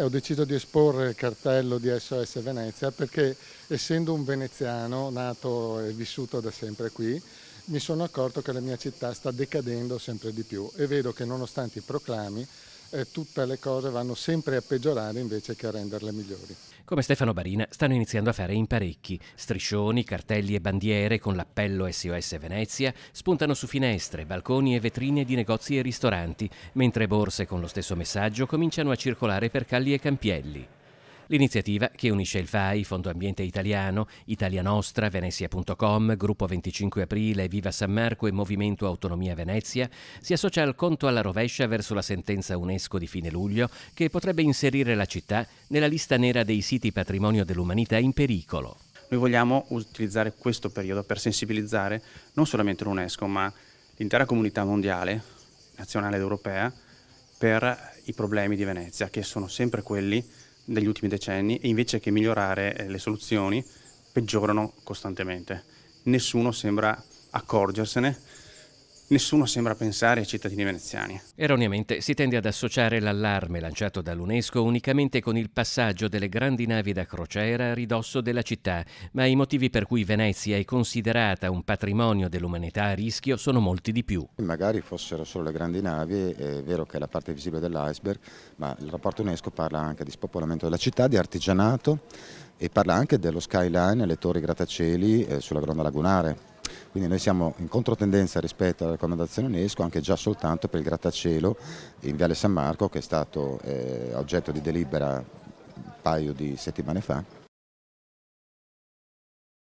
Ho deciso di esporre il cartello di SOS Venezia perché essendo un veneziano nato e vissuto da sempre qui, mi sono accorto che la mia città sta decadendo sempre di più e vedo che nonostante i proclami eh, tutte le cose vanno sempre a peggiorare invece che a renderle migliori. Come Stefano Barina stanno iniziando a fare in parecchi. Striscioni, cartelli e bandiere con l'appello SOS Venezia spuntano su finestre, balconi e vetrine di negozi e ristoranti, mentre borse con lo stesso messaggio cominciano a circolare per calli e campielli. L'iniziativa, che unisce il FAI, Fondo Ambiente Italiano, Italia Nostra, Venezia.com, Gruppo 25 Aprile, Viva San Marco e Movimento Autonomia Venezia, si associa al conto alla rovescia verso la sentenza UNESCO di fine luglio che potrebbe inserire la città nella lista nera dei siti patrimonio dell'umanità in pericolo. Noi vogliamo utilizzare questo periodo per sensibilizzare non solamente l'UNESCO, ma l'intera comunità mondiale, nazionale ed europea, per i problemi di Venezia, che sono sempre quelli negli ultimi decenni e invece che migliorare eh, le soluzioni peggiorano costantemente. Nessuno sembra accorgersene Nessuno sembra pensare ai cittadini veneziani. Erroneamente si tende ad associare l'allarme lanciato dall'UNESCO unicamente con il passaggio delle grandi navi da crociera a ridosso della città, ma i motivi per cui Venezia è considerata un patrimonio dell'umanità a rischio sono molti di più. Magari fossero solo le grandi navi, è vero che è la parte visibile dell'iceberg, ma il rapporto UNESCO parla anche di spopolamento della città, di artigianato e parla anche dello skyline, le torri grattacieli eh, sulla Gronda Lagunare quindi noi siamo in controtendenza rispetto alla raccomandazione UNESCO anche già soltanto per il grattacielo in Viale San Marco che è stato eh, oggetto di delibera un paio di settimane fa